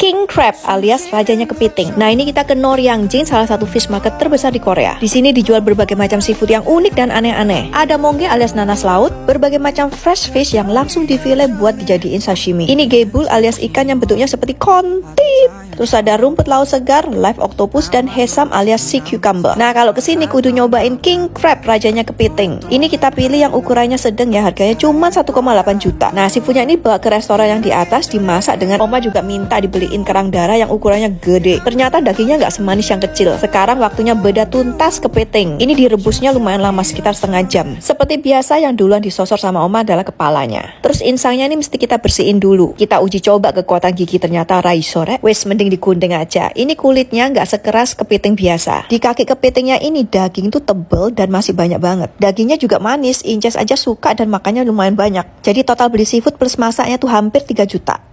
king crab alias rajanya kepiting. Nah ini kita ke Noryangjin, salah satu fish market terbesar di Korea. Di sini dijual berbagai macam seafood yang unik dan aneh-aneh. Ada monge alias nanas laut, berbagai macam fresh fish yang langsung difile buat dijadiin sashimi. Ini gebul alias ikan yang bentuknya seperti kontit. Terus ada rumput laut segar, live octopus dan hesam alias sea cucumber. Nah kalau kesini kudu nyobain king crab rajanya kepiting. Ini kita pilih yang ukurannya sedang ya, harganya cuma 1,8 juta. Nah seafoodnya ini bawa ke restoran yang di atas dimasak dengan oma juga minta dibeli beliin kerang darah yang ukurannya gede. Ternyata dagingnya nggak semanis yang kecil. Sekarang waktunya beda tuntas kepiting. Ini direbusnya lumayan lama sekitar setengah jam. Seperti biasa yang duluan disosor sama oma adalah kepalanya. Terus insangnya ini mesti kita bersihin dulu. Kita uji coba kekuatan gigi ternyata rai sore. Wes mending digunting aja. Ini kulitnya nggak sekeras kepiting biasa. Di kaki kepitingnya ini daging tuh tebel dan masih banyak banget. Dagingnya juga manis. Inces aja suka dan makannya lumayan banyak. Jadi total beli seafood plus masaknya tuh hampir 3 juta.